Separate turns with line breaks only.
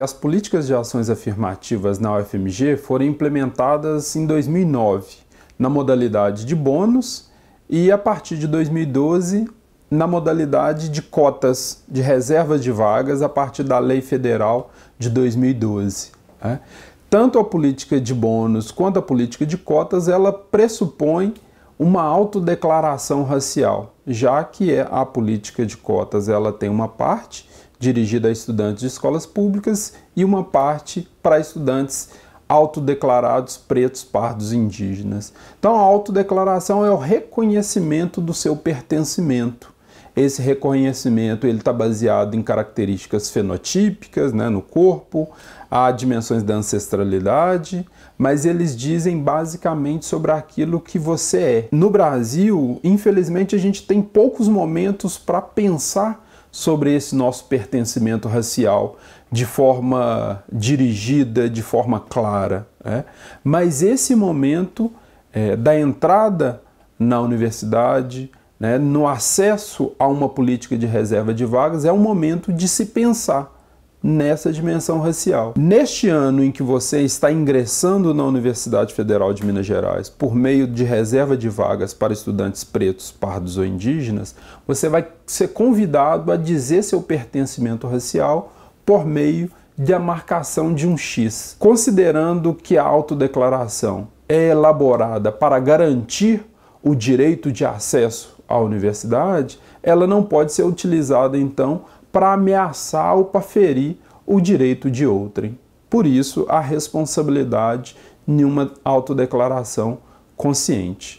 As políticas de ações afirmativas na UFMG foram implementadas em 2009, na modalidade de bônus, e a partir de 2012, na modalidade de cotas de reserva de vagas, a partir da Lei Federal de 2012. Né? Tanto a política de bônus quanto a política de cotas, ela pressupõe uma autodeclaração racial, já que é a política de cotas ela tem uma parte dirigida a estudantes de escolas públicas e uma parte para estudantes autodeclarados pretos, pardos indígenas. Então a autodeclaração é o reconhecimento do seu pertencimento. Esse reconhecimento ele está baseado em características fenotípicas né, no corpo, há dimensões da ancestralidade, mas eles dizem basicamente sobre aquilo que você é. No Brasil, infelizmente, a gente tem poucos momentos para pensar sobre esse nosso pertencimento racial de forma dirigida, de forma clara. Né? Mas esse momento é, da entrada na universidade, né, no acesso a uma política de reserva de vagas, é um momento de se pensar nessa dimensão racial. Neste ano em que você está ingressando na Universidade Federal de Minas Gerais por meio de reserva de vagas para estudantes pretos, pardos ou indígenas, você vai ser convidado a dizer seu pertencimento racial por meio de a marcação de um X. Considerando que a autodeclaração é elaborada para garantir o direito de acesso à universidade, ela não pode ser utilizada então para ameaçar ou para ferir o direito de outrem. Por isso, a responsabilidade em uma autodeclaração consciente.